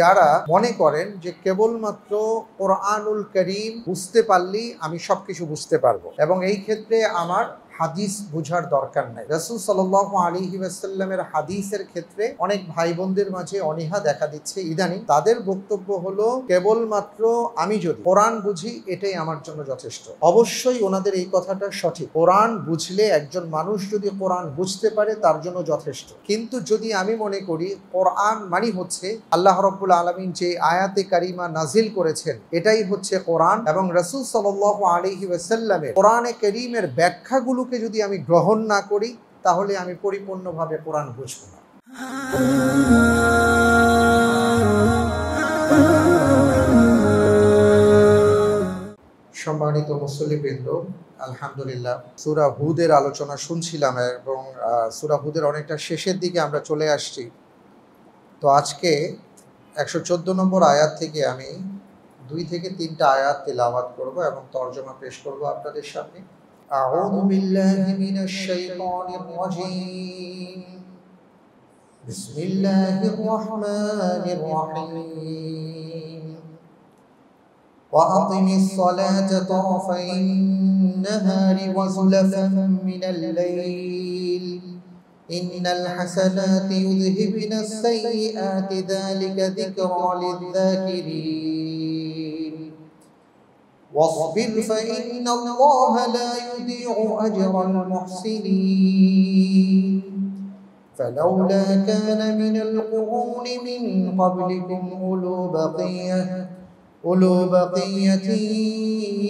যারা মনে করেন যে কেবলমাত্র কোরআনুল করিম বুঝতে পারলেই আমি সব কিছু বুঝতে পারবো এবং এই ক্ষেত্রে আমার হাদিস বোঝার দরকার নাই রসুল সাল আলী ওয়াসাল্লামের হাদিসের ক্ষেত্রে অনেক ভাই বোনদের মাঝে অনীহা দেখা দিচ্ছে ইদানিং তাদের বক্তব্য হলো কেবলমাত্র আমি যদি কোরআন বুঝি এটাই আমার জন্য যথেষ্ট অবশ্যই ওনাদের এই কথাটা সঠিক কোরআন বুঝলে একজন মানুষ যদি কোরআন বুঝতে পারে তার জন্য যথেষ্ট কিন্তু যদি আমি মনে করি কোরআন মানে হচ্ছে আল্লাহ রব্বুল আলমিন যে আয়াতে কারিমা নাজিল করেছেন এটাই হচ্ছে কোরআন এবং রসুল সাল আলহি ওয়াসাল্লামের কোরআনে করিমের ব্যাখ্যাগুলো কিছুকে যদি আমি গ্রহণ না করি তাহলে আমি পরিপূর্ণভাবে কোরআন বুঝব না সম্মানিত মুসল্লিবৃন্দ আলহামদুলিল্লাহ সুরা হুদের আলোচনা শুনছিলাম এবং সুরা হুদের অনেকটা শেষের দিকে আমরা চলে আসছি তো আজকে একশো চোদ্দো নম্বর আয়াত থেকে আমি দুই থেকে তিনটা আয়াত তেলাওয়াত করব এবং তর্জমা পেশ করব আপনাদের সামনে أعوذ بالله من الشيطان الرجيم بسم الله الرحمن الرحيم وأقم الصلاة طرفي النهار وزلفا من الليل إن الحسنات يذهبن السيئات ذلك ذكرى للذاكرين واصبر فإن الله لا يضيع أجر المحسنين فلولا كان من القرون من قبلكم أولو بقية أولو بقية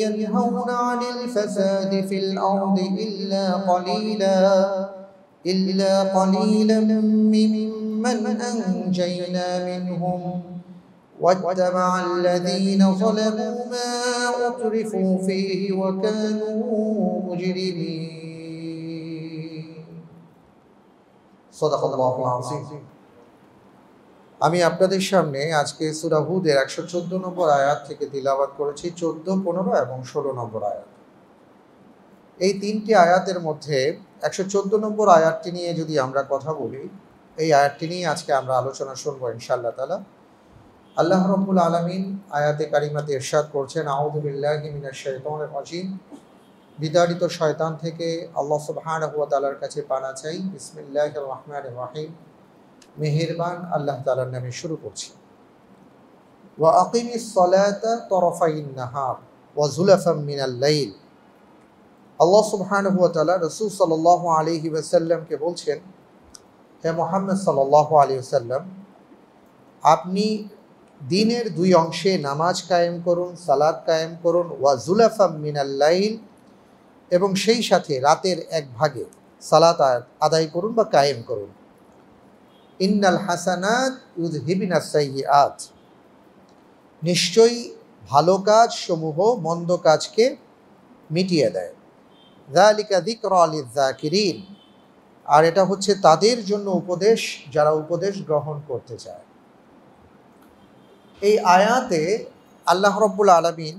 ينهون عن الفساد في الأرض إلا قليلا إلا قليلا ممن أنجينا منهم واتبع الذين ظلموا ما أترفوا فيه وكانوا مجرمين صدق الله العظيم আমি আপনাদের সামনে আজকে সুরাহুদের একশো চোদ্দ নম্বর আয়াত থেকে দিলাবাদ করেছি চোদ্দ পনেরো এবং ষোলো নম্বর আয়াত এই তিনটি আয়াতের মধ্যে একশো চোদ্দ নম্বর আয়াতটি নিয়ে যদি আমরা কথা বলি এই আয়াতটি নিয়ে আজকে আমরা আলোচনা শুনবো ইনশাল্লাহ তালা আল্লাহ রব্বুল আলমিন আয়াতে কারিমাতে ইরশাদ করছেন আউদুবিল্লাহিমিনাজিম বিদারিত শয়তান থেকে আল্লাহ সুবহান তালার কাছে পানা চাই বিসমিল্লাহ রহমান রাহিম মেহেরবান আল্লাহ তালার নামে শুরু করছি ওয়া আকিমি সলাতা তরফাইন নাহার ওয়া জুলাফাম মিনাল্লাইল আল্লাহ সুবহান হুয়া তালা রসুল সাল আলহি ওয়াসাল্লামকে বলছেন হে মোহাম্মদ সাল আলি সাল্লাম আপনি দিনের দুই অংশে নামাজ কায়েম করুন সালাদ কায়েম করুন ওয়া জুলাফা মিনাল্লাইল এবং সেই সাথে রাতের এক ভাগে সালাত আদায় করুন বা কায়েম করুন ইন্নাল হাসানাত উদ হিবিনা সাইহি আজ নিশ্চয়ই ভালো কাজ সমূহ মন্দ কাজকে মিটিয়ে দেয় জালিকা দিক আলী জাকিরিন আর এটা হচ্ছে তাদের জন্য উপদেশ যারা উপদেশ গ্রহণ করতে চায় এই আয়াতে আল্লাহ রব্বুল আলমিন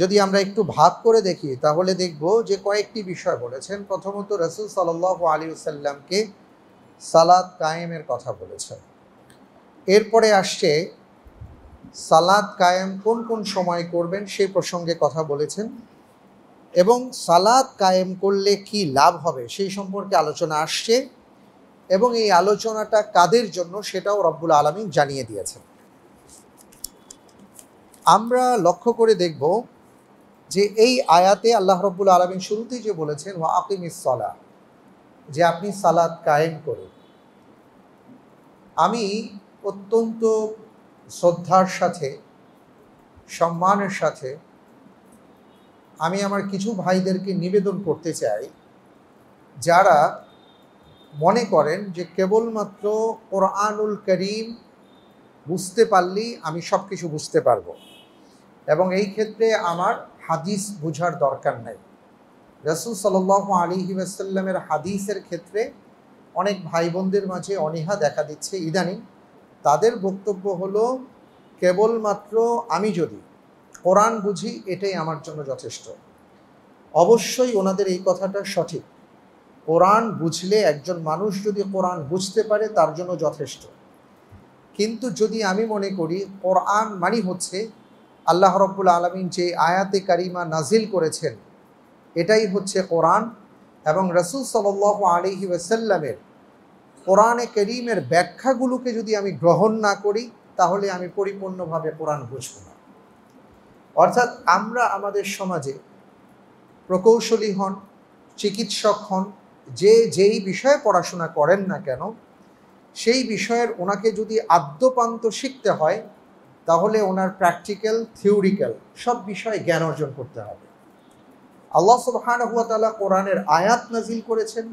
যদি আমরা একটু ভাগ করে দেখি তাহলে দেখব যে কয়েকটি বিষয় বলেছেন প্রথমত রসুল সাল্লাহ আলী সাল্লামকে সালাদ কায়েমের কথা বলেছেন এরপরে আসছে সালাদ কায়েম কোন কোন সময় করবেন সেই প্রসঙ্গে কথা বলেছেন এবং সালাদ কায়েম করলে কি লাভ হবে সেই সম্পর্কে আলোচনা আসছে এবং এই আলোচনাটা কাদের জন্য সেটাও রব্বুল আলমী জানিয়ে দিয়েছেন আমরা লক্ষ্য করে দেখব যে এই আয়াতে আল্লাহ রব্বুল আলমী শুরুতেই যে বলেছেন ওয়া আকিমিস যে আপনি সালাদ কায়েম করুন আমি অত্যন্ত শ্রদ্ধার সাথে সম্মানের সাথে আমি আমার কিছু ভাইদেরকে নিবেদন করতে চাই যারা মনে করেন যে কেবলমাত্র কোরআনুল করিম বুঝতে পারলেই আমি সব কিছু বুঝতে পারবো এবং এই ক্ষেত্রে আমার হাদিস বুঝার দরকার নাই রসুল সাল আলী ওয়াসাল্লামের হাদিসের ক্ষেত্রে অনেক ভাই বোনদের মাঝে অনীহা দেখা দিচ্ছে ইদানিং তাদের বক্তব্য হলো কেবলমাত্র আমি যদি কোরআন বুঝি এটাই আমার জন্য যথেষ্ট অবশ্যই ওনাদের এই কথাটা সঠিক কোরআন বুঝলে একজন মানুষ যদি কোরআন বুঝতে পারে তার জন্য যথেষ্ট কিন্তু যদি আমি মনে করি কোরআন মানি হচ্ছে আল্লাহ রব্বুল আলমিন যে আয়াতে কারিমা নাজিল করেছেন এটাই হচ্ছে কোরআন এবং রসুল সাল আলহি ওয়াসাল্লামের কোরআনে করিমের ব্যাখ্যাগুলোকে যদি আমি গ্রহণ না করি তাহলে আমি পরিপূর্ণভাবে কোরআন বুঝব না অর্থাৎ আমরা আমাদের সমাজে প্রকৌশলী হন চিকিৎসক হন যে যেই বিষয়ে পড়াশোনা করেন না কেন সেই বিষয়ের ওনাকে যদি আদ্যপান্ত শিখতে হয় তাহলে ওনার প্র্যাকটিক্যাল থিওরিক্যাল সব বিষয়ে জ্ঞান অর্জন করতে হবে আল্লাহ সুবহান হুয়া তালা কোরআনের আয়াত নাজিল করেছেন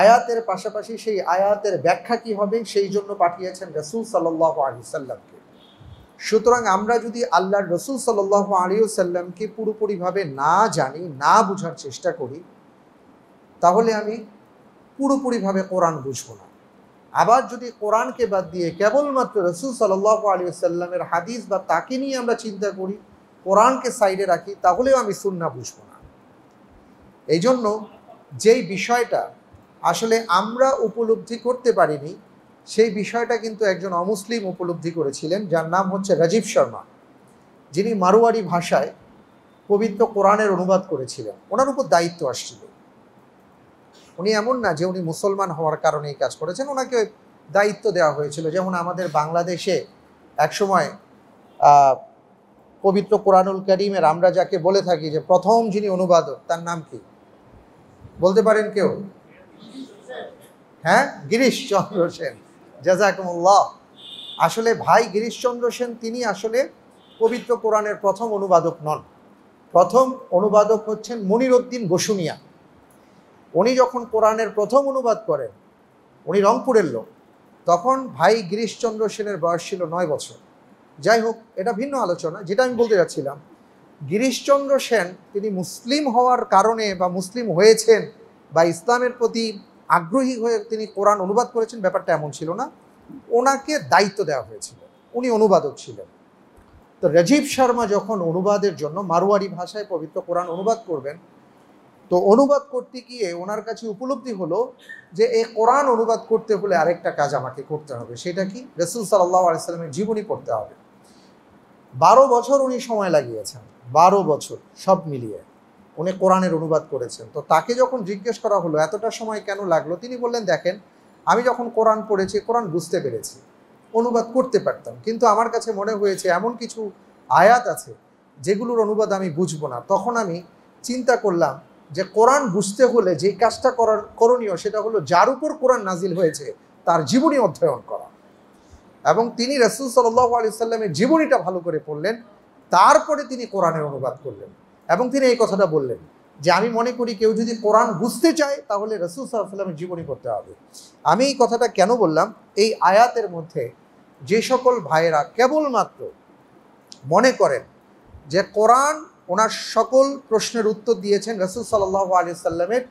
আয়াতের পাশাপাশি সেই আয়াতের ব্যাখ্যা কি হবে সেই জন্য পাঠিয়েছেন রসুল সাল্লাহ আলিয়াল্লামকে সুতরাং আমরা যদি আল্লাহর রসুল সাল্লাহ আলিয়াল্লামকে পুরোপুরিভাবে না জানি না বুঝার চেষ্টা করি তাহলে আমি পুরোপুরিভাবে কোরআন বুঝবো না আবার যদি কোরআনকে বাদ দিয়ে কেবলমাত্র রসুল সাল্লাহ আলী সাল্লামের হাদিস বা তাকে নিয়ে আমরা চিন্তা করি কোরআনকে সাইডে রাখি তাহলেও আমি সুন্না বুঝবো না এই জন্য যেই বিষয়টা আসলে আমরা উপলব্ধি করতে পারিনি সেই বিষয়টা কিন্তু একজন অমুসলিম উপলব্ধি করেছিলেন যার নাম হচ্ছে রাজীব শর্মা যিনি মারোয়ারি ভাষায় পবিত্র কোরআনের অনুবাদ করেছিলেন ওনার উপর দায়িত্ব আসছিল উনি এমন না যে উনি মুসলমান হওয়ার কারণে এই কাজ করেছেন ওনাকে দায়িত্ব দেওয়া হয়েছিল যেমন আমাদের বাংলাদেশে একসময় পবিত্র কোরআনুল করিমের আমরা যাকে বলে থাকি যে প্রথম যিনি অনুবাদক তার নাম কি বলতে পারেন কেউ হ্যাঁ গিরিশ চন্দ্র সেন জাজাকুমুল্লাহ আসলে ভাই গিরিশচন্দ্র সেন তিনি আসলে পবিত্র কোরআনের প্রথম অনুবাদক নন প্রথম অনুবাদক হচ্ছেন মনিরুদ্দিন গোসুমিয়া উনি যখন কোরআনের প্রথম অনুবাদ করেন উনি রংপুরের লোক তখন ভাই গিরিশচন্দ্র সেনের বয়স ছিল নয় বছর যাই হোক এটা ভিন্ন আলোচনা যেটা আমি বলতে যাচ্ছিলাম গিরিশচন্দ্র সেন তিনি মুসলিম হওয়ার কারণে বা মুসলিম হয়েছেন বা ইসলামের প্রতি আগ্রহী হয়ে তিনি কোরআন অনুবাদ করেছেন ব্যাপারটা এমন ছিল না ওনাকে দায়িত্ব দেওয়া হয়েছিল উনি অনুবাদক ছিলেন তো রাজীব শর্মা যখন অনুবাদের জন্য মারোয়ারি ভাষায় পবিত্র কোরআন অনুবাদ করবেন তো অনুবাদ করতে গিয়ে ওনার কাছে উপলব্ধি হলো যে এই কোরআন অনুবাদ করতে হলে আরেকটা কাজ আমাকে করতে হবে সেটা কি রসুল সাল্লাহ আলাইসাল্লামের জীবনী পড়তে হবে বারো বছর উনি সময় লাগিয়েছেন বারো বছর সব মিলিয়ে উনি কোরআনের অনুবাদ করেছেন তো তাকে যখন জিজ্ঞেস করা হলো এতটা সময় কেন লাগলো তিনি বললেন দেখেন আমি যখন কোরআন পড়েছি কোরআন বুঝতে পেরেছি অনুবাদ করতে পারতাম কিন্তু আমার কাছে মনে হয়েছে এমন কিছু আয়াত আছে যেগুলোর অনুবাদ আমি বুঝবো না তখন আমি চিন্তা করলাম যে কোরআন বুঝতে হলে যে কাজটা করার করণীয় সেটা হলো যার উপর কোরআন নাজিল হয়েছে তার জীবনী অধ্যয়ন করা এবং তিনি রসুল সাল্লাহ আলি সাল্লামের জীবনীটা ভালো করে পড়লেন তারপরে তিনি কোরআনের অনুবাদ করলেন এবং তিনি এই কথাটা বললেন যে আমি মনে করি কেউ যদি কোরআন বুঝতে চায় তাহলে রসুল সাল্লামের জীবনী পড়তে হবে আমি এই কথাটা কেন বললাম এই আয়াতের মধ্যে যে সকল ভাইয়েরা কেবলমাত্র মনে করেন যে কোরআন ওনার সকল প্রশ্নের উত্তর দিয়েছেন রসুল সাল্লাহ আলি সাল্লামের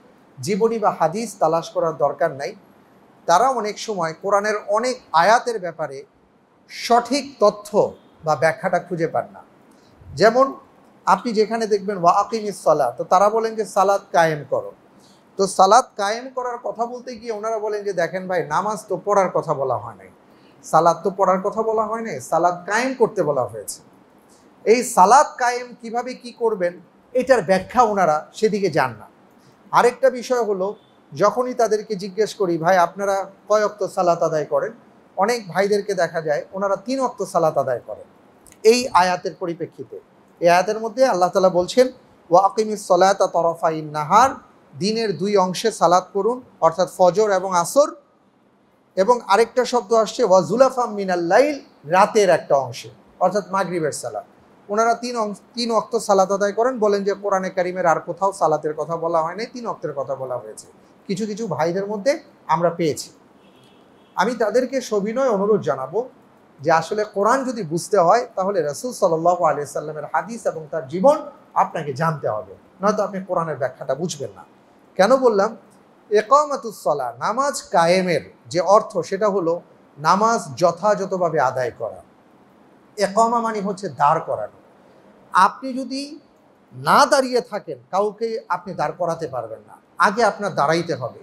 জীবনী বা হাদিস তালাশ করার দরকার নাই তারা অনেক সময় কোরআনের অনেক আয়াতের ব্যাপারে সঠিক তথ্য বা ব্যাখ্যাটা খুঁজে পান না যেমন আপনি যেখানে দেখবেন ওয়া আকিম সালা তো তারা বলেন যে সালাদ কায়েম করো তো সালাদ কায়েম করার কথা বলতে গিয়ে ওনারা বলেন যে দেখেন ভাই নামাজ তো পড়ার কথা বলা হয় নাই সালাদ তো পড়ার কথা বলা হয় নাই সালাদ কায়েম করতে বলা হয়েছে এই সালাদ কায়েম কিভাবে কি করবেন এটার ব্যাখ্যা ওনারা সেদিকে যান না আরেকটা বিষয় হলো যখনই তাদেরকে জিজ্ঞেস করি ভাই আপনারা কয় অক্ত সালাত আদায় করেন অনেক ভাইদেরকে দেখা যায় ওনারা তিন অক্ত সালাত আদায় করেন এই আয়াতের পরিপ্রেক্ষিতে এই আয়াতের মধ্যে আল্লাহ তালা বলছেন সলায়তা তরফা ইন নাহার দিনের দুই অংশে সালাত করুন অর্থাৎ ফজর এবং আসর এবং আরেকটা শব্দ আসছে ওয়াজুলাফাম মিনাল্লাইল লাইল রাতের একটা অংশে অর্থাৎ মাগরিবের সালাদ ওনারা তিন তিন অক্ত সালাত আদায় করেন বলেন যে কোরআনে কারিমের আর কোথাও সালাতের কথা বলা হয় নাই তিন অক্তের কথা বলা হয়েছে কিছু কিছু ভাইদের মধ্যে আমরা পেয়েছি আমি তাদেরকে সবিনয় অনুরোধ জানাবো যে আসলে কোরআন যদি বুঝতে হয় তাহলে রসুল সাল্লাহ আলিয়া সাল্লামের হাদিস এবং তার জীবন আপনাকে জানতে হবে নয়তো আপনি কোরআনের ব্যাখ্যাটা বুঝবেন না কেন বললাম একামাতুসলা নামাজ কায়েমের যে অর্থ সেটা হলো নামাজ যথাযথভাবে আদায় করা একমা মানে হচ্ছে দাঁড় করানো আপনি যদি না দাঁড়িয়ে থাকেন কাউকে আপনি দাঁড় করাতে পারবেন না আগে আপনার দাঁড়াইতে হবে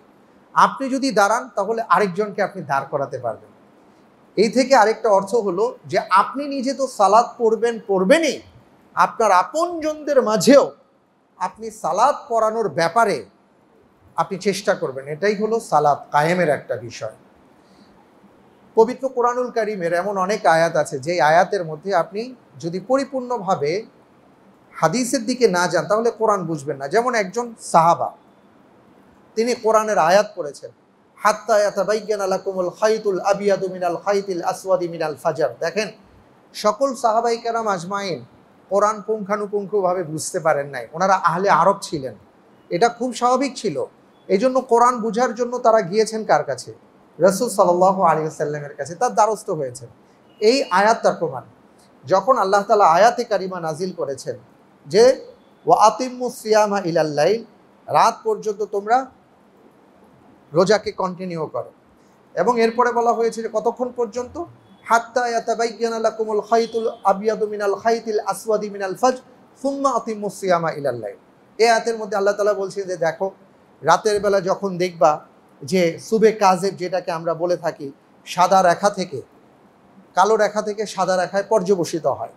আপনি যদি দাঁড়ান তাহলে আরেকজনকে আপনি দাঁড় করাতে পারবেন এই থেকে আরেকটা অর্থ হলো যে আপনি নিজে তো সালাদ পড়বেন পড়বেনই আপনার আপনজনদের মাঝেও আপনি সালাদ পড়ানোর ব্যাপারে আপনি চেষ্টা করবেন এটাই হলো সালাদ কায়েমের একটা বিষয় পবিত্র কোরআনুল কারিমের এমন অনেক আয়াত আছে যেই আয়াতের মধ্যে আপনি যদি পরিপূর্ণভাবে হাদিসের দিকে না যান তাহলে কোরআন বুঝবেন না যেমন একজন সাহাবা তিনি কোরআনের আয়াত পড়েছেন হাত্তা ইয়াতাবাইজ্ঞান আলাকুমুল খাইতুল আবিয়াদু মিনাল খাইতুল আসওয়াদি মিনাল ফাজার দেখেন সকল সাহাবাই কেরাম আজমাইন কোরআন পুঙ্খানুপুঙ্খভাবে বুঝতে পারেন নাই ওনারা আহলে আরব ছিলেন এটা খুব স্বাভাবিক ছিল এই জন্য কোরআন বুঝার জন্য তারা গিয়েছেন কার কাছে রসুল সাল্লাহ আলী সাল্লামের কাছে তার দ্বারস্থ হয়েছে এই আয়াত তার প্রমাণ যখন আল্লাহ তালা আয়াতে কারিমা নাজিল করেছেন যে ও আতিমু সিয়ামা ইলাল্লাইল রাত পর্যন্ত তোমরা রোজাকে কন্টিনিউ করো এবং এরপরে বলা হয়েছে যে কতক্ষণ পর্যন্ত হাত্তা আল্লাহ বলছে মিনাল মিনাল সিয়ামা মধ্যে আল্লাহ তালা যে দেখো রাতের বেলা যখন দেখবা যে সুবে কাজেব যেটাকে আমরা বলে থাকি সাদা রেখা থেকে কালো রেখা থেকে সাদা রেখায় পর্যবসিত হয়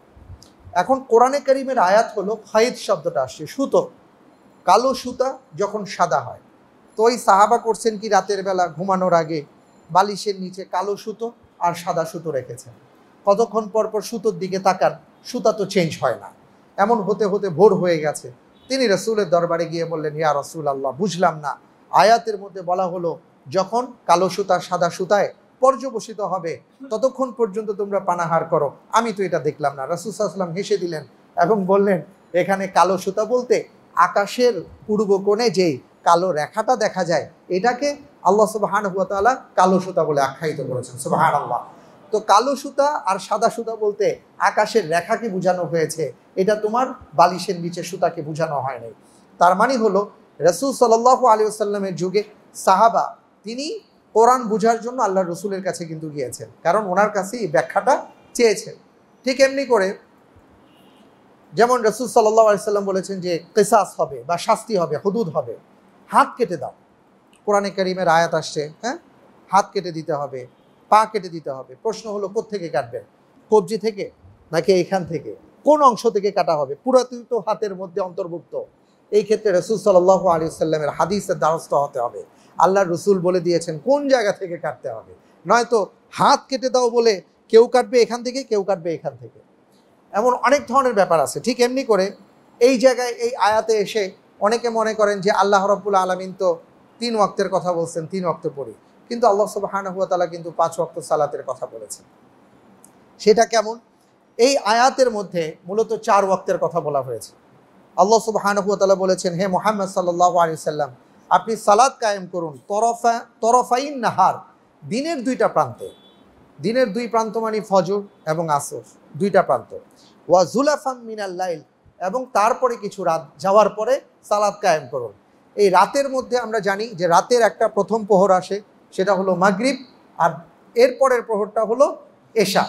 এখন কোরআনে করিমের আয়াত হলো খাইদ শব্দটা আসছে সুতো কালো সুতা যখন সাদা হয় তো ওই সাহাবা করছেন কি রাতের বেলা ঘুমানোর আগে বালিশের নিচে কালো সুতো আর সাদা সুতো রেখেছেন কতক্ষণ পর পর সুতোর দিকে তাকান সুতা তো চেঞ্জ হয় না এমন হতে হতে ভোর হয়ে গেছে তিনি রসুলের দরবারে গিয়ে বললেন ইয়া রসুল আল্লাহ বুঝলাম না আয়াতের মধ্যে বলা হলো যখন কালো সুতা সাদা সুতায় পর্যবসিত হবে ততক্ষণ পর্যন্ত তোমরা পানাহার করো আমি তো এটা দেখলাম না আসলাম হেসে দিলেন এবং বললেন এখানে কালো সুতা বলতে আকাশের পূর্ব কোণে যেই কালো রেখাটা দেখা যায় এটাকে আল্লাহ সুবাহান হুয়া তালা কালো সুতা বলে আখ্যায়িত করেছেন সুবাহান আল্লাহ তো কালো সুতা আর সাদা সুতা বলতে আকাশের রেখাকে বোঝানো হয়েছে এটা তোমার বালিশের নিচে সুতাকে বোঝানো হয়নি তার মানে হলো রসুল সাল্লাহ আলী আসাল্লামের যুগে সাহাবা তিনি কোরআন বুঝার জন্য আল্লাহ রসুলের কাছে কিন্তু গিয়েছেন কারণ ওনার কাছে এই ব্যাখ্যাটা চেয়েছেন ঠিক এমনি করে যেমন রসুল সাল্লাহ সাল্লাম বলেছেন যে কেসাস হবে বা শাস্তি হবে হদুদ হবে হাত কেটে দাও কোরআনে করিমের আয়াত আসছে হ্যাঁ হাত কেটে দিতে হবে পা কেটে দিতে হবে প্রশ্ন হলো থেকে কাটবেন কবজি থেকে নাকি এখান থেকে কোন অংশ থেকে কাটা হবে পুরাতুই তো হাতের মধ্যে অন্তর্ভুক্ত এই ক্ষেত্রে রসুল সাল্লাহ আলী সাল্লামের হাদিসের দ্বারস্থ হতে হবে আল্লাহ রসুল বলে দিয়েছেন কোন জায়গা থেকে কাটতে হবে নয়তো হাত কেটে দাও বলে কেউ কাটবে এখান থেকে কেউ কাটবে এখান থেকে এমন অনেক ধরনের ব্যাপার আছে ঠিক এমনি করে এই জায়গায় এই আয়াতে এসে অনেকে মনে করেন যে আল্লাহ রব্বুল আলমিন তো তিন ওয়াক্তের কথা বলছেন তিন ওয়াক্ত পড়ি কিন্তু আল্লাহ সুবাহান হুয়া তালা কিন্তু পাঁচ ওয়াক্ত সালাতের কথা বলেছেন সেটা কেমন এই আয়াতের মধ্যে মূলত চার ওয়াক্তের কথা বলা হয়েছে আল্লাহ সুবাহানহুয়াতালা বলেছেন হে মোহাম্মদ সাল্লাহ আলি সাল্লাম আপনি সালাদ কায়েম করুন তরফা তরফাইন নাহার দিনের দুইটা প্রান্তে দিনের দুই প্রান্ত মানে ফজর এবং আসর দুইটা প্রান্ত ওয়া জুলাফাম লাইল এবং তারপরে কিছু রাত যাওয়ার পরে সালাদ কায়েম করুন এই রাতের মধ্যে আমরা জানি যে রাতের একটা প্রথম প্রহর আসে সেটা হলো মাগরিব আর এরপরের প্রহরটা হলো এশা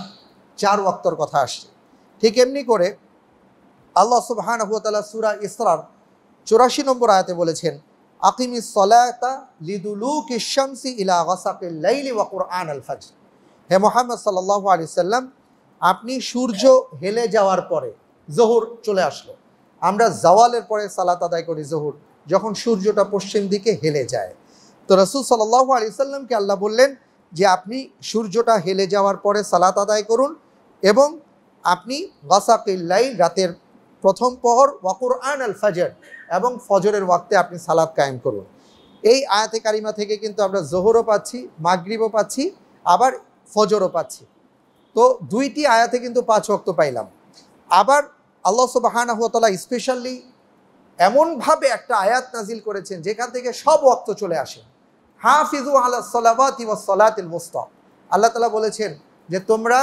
চার ওয়াক্তর কথা আসছে ঠিক এমনি করে আল্লাহ সুবহান হুয়াতালা সুরা ইসরার চুরাশি নম্বর আয়াতে বলেছেন আকিমি সলায়তা লিদুলু কিশামসি ইলা গসাকিল্লাইলি ওয়াকুর আন আল ফাজ হে মোহাম্মদ সাল্লাহ আলি সাল্লাম আপনি সূর্য হেলে যাওয়ার পরে জহুর চলে আসলো আমরা জাওয়ালের পরে সালাত আদায় করি জহুর যখন সূর্যটা পশ্চিম দিকে হেলে যায় তো রসুল সাল্লাহ আলি সাল্লামকে আল্লাহ বললেন যে আপনি সূর্যটা হেলে যাওয়ার পরে সালাত আদায় করুন এবং আপনি গসাকিল্লাই রাতের প্রথম পহর ওয়াকুর আন আল ফাজর এবং ফজরের ওয়াক্তে আপনি সালাদ কায়েম করুন এই আয়াতে কারিমা থেকে কিন্তু আমরা জোহরও পাচ্ছি মাগরিবও পাচ্ছি আবার ফজরও পাচ্ছি তো দুইটি আয়াতে কিন্তু পাঁচ ওয়াক্ত পাইলাম আবার আল্লাহ সুবাহানহতলা স্পেশালি এমনভাবে একটা আয়াত নাজিল করেছেন যেখান থেকে সব ওক্ত চলে আসে হাফিজু আল্লাহ সালাবাত ইবাসলাতিল মুস্তা আল্লাহ তালা বলেছেন যে তোমরা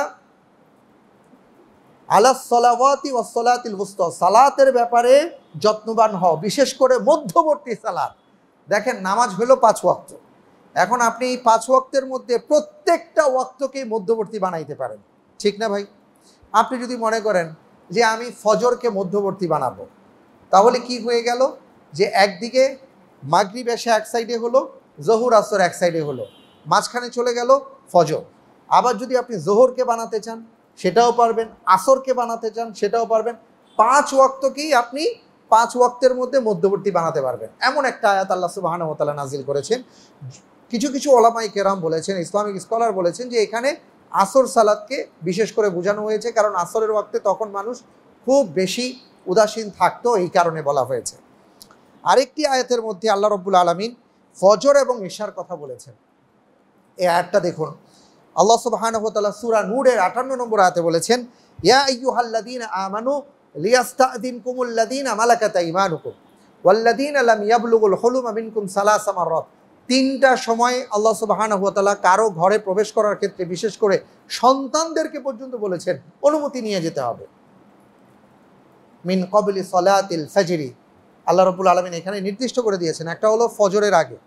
আলা সলাওয়াতি ও সলাতিল মুস্ত সালাতের ব্যাপারে যত্নবান হও বিশেষ করে মধ্যবর্তী সালাত দেখেন নামাজ হলো পাঁচ ওয়াক্ত এখন আপনি পাঁচ ওয়াক্তের মধ্যে প্রত্যেকটা ওয়াক্তকেই মধ্যবর্তী বানাইতে পারেন ঠিক না ভাই আপনি যদি মনে করেন যে আমি ফজরকে মধ্যবর্তী বানাবো তাহলে কি হয়ে গেল যে একদিকে মাগরিব এসে এক সাইডে হলো জহুর আসর এক সাইডে হলো মাঝখানে চলে গেল ফজর আবার যদি আপনি জোহরকে বানাতে চান সেটাও পারবেন আসরকে বানাতে চান সেটাও পারবেন পাঁচ ওয়াক্তকেই আপনি পাঁচ ওয়াক্তের মধ্যে মধ্যবর্তী বানাতে পারবেন এমন একটা আয়াত আল্লাহ সুবাহানতালা নাজিল করেছেন কিছু কিছু ওলামাই কেরাম বলেছেন ইসলামিক স্কলার বলেছেন যে এখানে আসর সালাদকে বিশেষ করে বোঝানো হয়েছে কারণ আসরের ওয়াক্তে তখন মানুষ খুব বেশি উদাসীন থাকতো এই কারণে বলা হয়েছে আরেকটি আয়াতের মধ্যে আল্লাহ রব্বুল আলমিন ফজর এবং ঈশার কথা বলেছেন এই আয়াতটা দেখুন আল্লাহ সুবাহ সুরা নূরের আটান্ন নম্বর হাতে বলেছেন ওয়াল্লাদিন আলাম তিনটা সময় আল্লাহ সুবাহানহতালা কারো ঘরে প্রবেশ করার ক্ষেত্রে বিশেষ করে সন্তানদেরকে পর্যন্ত বলেছেন অনুমতি নিয়ে যেতে হবে মিন কবলি সলাতিল আল্লাহ রবুল আলমিন এখানে নির্দিষ্ট করে দিয়েছেন একটা হলো ফজরের আগে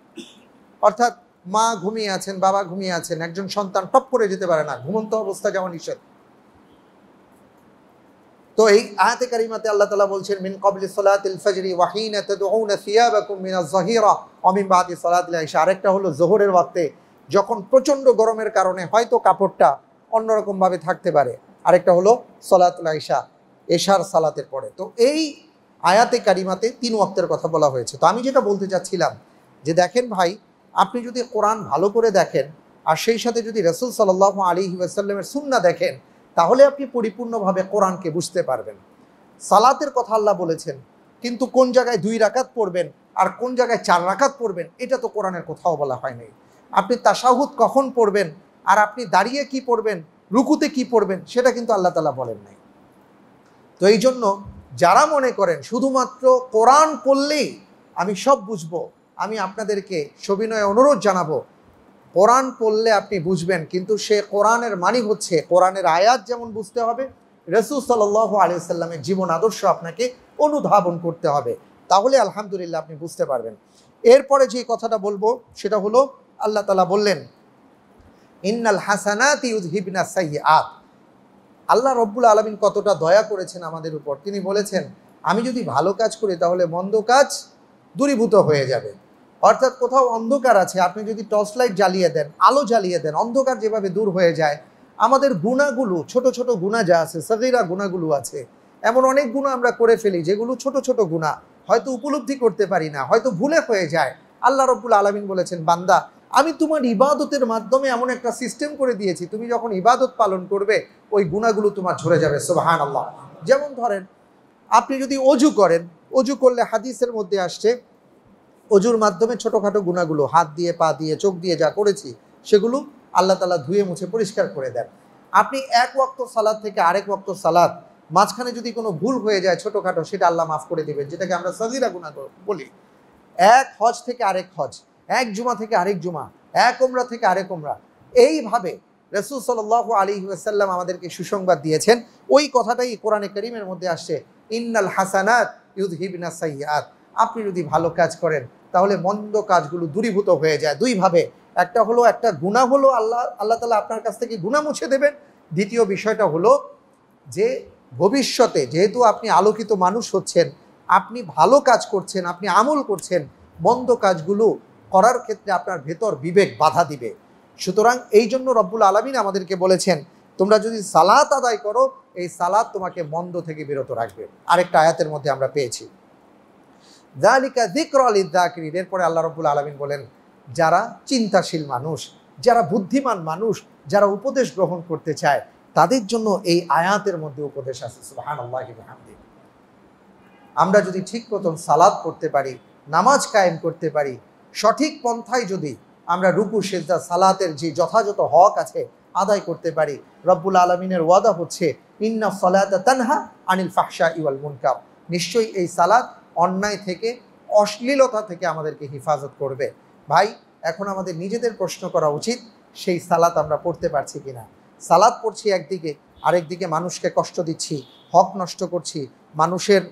অর্থাৎ মা ঘুমিয়ে আছেন বাবা ঘুমিয়ে আছেন একজন সন্তান টপ করে যেতে পারে না ঘুমন্ত অবস্থা যেমন নিষেধ তো এই আয়াতে কারিমাতে আল্লাহ তালা বলছেন মিন কবলি সলাতিল ফজরি ওয়াহিন অমিন বাহাতি সলাতিল আইসা আরেকটা হলো জোহরের ওয়াক্তে যখন প্রচণ্ড গরমের কারণে হয়তো কাপড়টা অন্যরকমভাবে থাকতে পারে আরেকটা হলো সলাতুল আইসা এশার সালাতের পরে তো এই আয়াতে কারিমাতে তিন ওয়াক্তের কথা বলা হয়েছে তো আমি যেটা বলতে চাচ্ছিলাম যে দেখেন ভাই আপনি যদি কোরআন ভালো করে দেখেন আর সেই সাথে যদি রসুল সাল আলী ওয়াসাল্লামের সুন্না দেখেন তাহলে আপনি পরিপূর্ণভাবে কোরআনকে বুঝতে পারবেন সালাতের কথা আল্লাহ বলেছেন কিন্তু কোন জায়গায় দুই রাকাত পড়বেন আর কোন জায়গায় চার রাকাত পড়বেন এটা তো কোরআনের কোথাও বলা হয়নি আপনি তাসাহুদ কখন পড়বেন আর আপনি দাঁড়িয়ে কি পড়বেন রুকুতে কি পড়বেন সেটা কিন্তু আল্লাহ তালা বলেন নাই তো এই জন্য যারা মনে করেন শুধুমাত্র কোরআন পড়লেই আমি সব বুঝবো আমি আপনাদেরকে সবিনয়ে অনুরোধ জানাবো কোরআন পড়লে আপনি বুঝবেন কিন্তু সে কোরআনের মানি হচ্ছে কোরআনের আয়াত যেমন বুঝতে হবে রসুল সাল্লাহ আলিয়াল্লামের জীবন আদর্শ আপনাকে অনুধাবন করতে হবে তাহলে আলহামদুলিল্লাহ আপনি বুঝতে পারবেন এরপরে যে কথাটা বলবো সেটা হলো আল্লাহ তালা বললেন ইন্নাল হাসানাত ইউজহিবনা সাহি আত আল্লাহ রব্বুল আলমিন কতটা দয়া করেছেন আমাদের উপর তিনি বলেছেন আমি যদি ভালো কাজ করি তাহলে মন্দ কাজ দূরীভূত হয়ে যাবে অর্থাৎ কোথাও অন্ধকার আছে আপনি যদি টর্চ লাইট জ্বালিয়ে দেন আলো জ্বালিয়ে দেন অন্ধকার যেভাবে দূর হয়ে যায় আমাদের গুণাগুলো ছোট ছোট গুণা যা আছে সগিরা গুণাগুলো আছে এমন অনেক গুণা আমরা করে ফেলি যেগুলো ছোট ছোট গুণা হয়তো উপলব্ধি করতে পারি না হয়তো ভুলে হয়ে যায় আল্লাহ রব্বুল আলমিন বলেছেন বান্দা আমি তোমার ইবাদতের মাধ্যমে এমন একটা সিস্টেম করে দিয়েছি তুমি যখন ইবাদত পালন করবে ওই গুণাগুলো তোমার ঝরে যাবে সোহান আল্লাহ যেমন ধরেন আপনি যদি অজু করেন অজু করলে হাদিসের মধ্যে আসছে অজুর মাধ্যমে ছোটোখাটো গুণাগুলো হাত দিয়ে পা দিয়ে চোখ দিয়ে যা করেছি সেগুলো আল্লাহ তালা ধুয়ে মুছে পরিষ্কার করে দেন আপনি এক ওয়াক্ত সালাদ থেকে আরেক ওয়াক্ত সালাদ মাঝখানে যদি কোনো ভুল হয়ে যায় ছোটোখাটো সেটা আল্লাহ মাফ করে দেবেন যেটাকে আমরা সজিরা গুণা বলি এক হজ থেকে আরেক হজ এক জুমা থেকে আরেক জুমা এক ওমরা থেকে আরেক ওমরা এইভাবে রসুল সাল আলী সাল্লাম আমাদেরকে সুসংবাদ দিয়েছেন ওই কথাটাই কোরআনে করিমের মধ্যে আসছে ইন্নাল হাসানাত ইউদ হিবিনা সাইয়াত আপনি যদি ভালো কাজ করেন তাহলে মন্দ কাজগুলো দূরীভূত হয়ে যায় দুইভাবে একটা হলো একটা গুণা হলো আল্লাহ আল্লাহ তালা আপনার কাছ থেকে গুণা মুছে দেবেন দ্বিতীয় বিষয়টা হলো যে ভবিষ্যতে যেহেতু আপনি আলোকিত মানুষ হচ্ছেন আপনি ভালো কাজ করছেন আপনি আমল করছেন মন্দ কাজগুলো করার ক্ষেত্রে আপনার ভেতর বিবেক বাধা দিবে সুতরাং এই জন্য রব্বুল আলমিন আমাদেরকে বলেছেন তোমরা যদি সালাত আদায় করো এই সালাত তোমাকে মন্দ থেকে বিরত রাখবে আরেকটা আয়াতের মধ্যে আমরা পেয়েছি জালিকা জিক্র আলী এরপরে আল্লাহ রবুল আলমিন বলেন যারা চিন্তাশীল মানুষ যারা বুদ্ধিমান মানুষ যারা উপদেশ গ্রহণ করতে চায় তাদের জন্য এই আয়াতের মধ্যে উপদেশ আছে সুবাহান আল্লাহামদি আমরা যদি ঠিক মতন সালাদ করতে পারি নামাজ কায়েম করতে পারি সঠিক পন্থায় যদি আমরা রুকু সেজদা সালাতের যে যথাযথ হক আছে আদায় করতে পারি রব্বুল আলমিনের ওয়াদা হচ্ছে ইন্না সালাতা তানহা আনিল ফাহসা ইউল মুনকাম নিশ্চয়ই এই সালাদ অন্যায় থেকে অশ্লীলতা থেকে আমাদেরকে হেফাজত করবে ভাই এখন আমাদের নিজেদের প্রশ্ন করা উচিত সেই সালাত আমরা পড়তে পারছি কিনা সালাদ পড়ছি একদিকে আরেকদিকে মানুষকে কষ্ট দিচ্ছি হক নষ্ট করছি মানুষের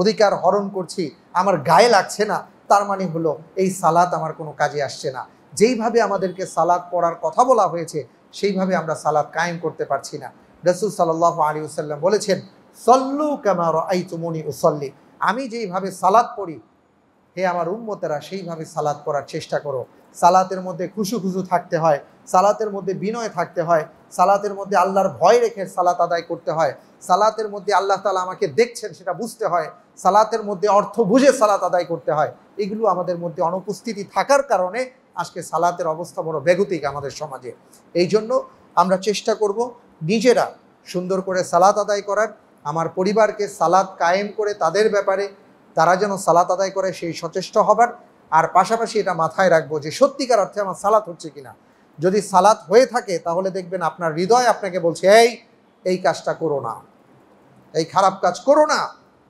অধিকার হরণ করছি আমার গায়ে লাগছে না তার মানে হলো এই সালাত আমার কোনো কাজে আসছে না যেইভাবে আমাদেরকে সালাদ পড়ার কথা বলা হয়েছে সেইভাবে আমরা সালাদ কায়েম করতে পারছি না রসুল সাল্লাহ আলী সাল্লাম বলেছেন সল্লু কেমার আই তুমনি উসল্লি আমি যেইভাবে সালাদ পড়ি হে আমার উম্মতেরা সেইভাবে সালাদ পড়ার চেষ্টা করো সালাতের মধ্যে খুশু খুশু থাকতে হয় সালাতের মধ্যে বিনয় থাকতে হয় সালাতের মধ্যে আল্লাহর ভয় রেখে সালাত আদায় করতে হয় সালাতের মধ্যে আল্লাহ তালা আমাকে দেখছেন সেটা বুঝতে হয় সালাতের মধ্যে অর্থ বুঝে সালাত আদায় করতে হয় এগুলো আমাদের মধ্যে অনুপস্থিতি থাকার কারণে আজকে সালাতের অবস্থা বড় বেগতিক আমাদের সমাজে এই জন্য আমরা চেষ্টা করব নিজেরা সুন্দর করে সালাত আদায় করার আমার পরিবারকে সালাদ কায়েম করে তাদের ব্যাপারে তারা যেন সালাত আদায় করে সেই সচেষ্ট হবার আর পাশাপাশি এটা মাথায় রাখবো যে সত্যিকার অর্থে আমার সালাত হচ্ছে কিনা যদি সালাত হয়ে থাকে তাহলে দেখবেন আপনার হৃদয় আপনাকে বলছে এই এই কাজটা করো না এই খারাপ কাজ করো না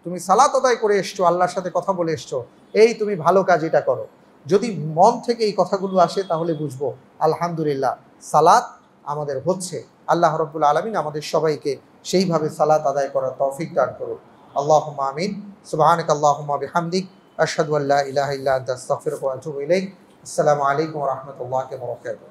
তুমি সালাত আদায় করে এসছো আল্লাহর সাথে কথা বলে এসছো এই তুমি ভালো কাজ এটা করো যদি মন থেকে এই কথাগুলো আসে তাহলে বুঝবো আলহামদুলিল্লাহ সালাত আমাদের হচ্ছে আল্লাহ রব্বুল আলমিন আমাদের সবাইকে সেইভাবে সালাত আদায় করার তৌফিক দান করুক আল্লাহ আমিন সুবাহানক আল্লাহ বিহামদিক আশহাদু আল্লাহ ইলাহ ইল্লা আস্তাগফিরুকা ওয়া আতুবু ইলাইক আসসালামু আলাইকুম ওয়া রাহমাতুল্লাহি ওয়া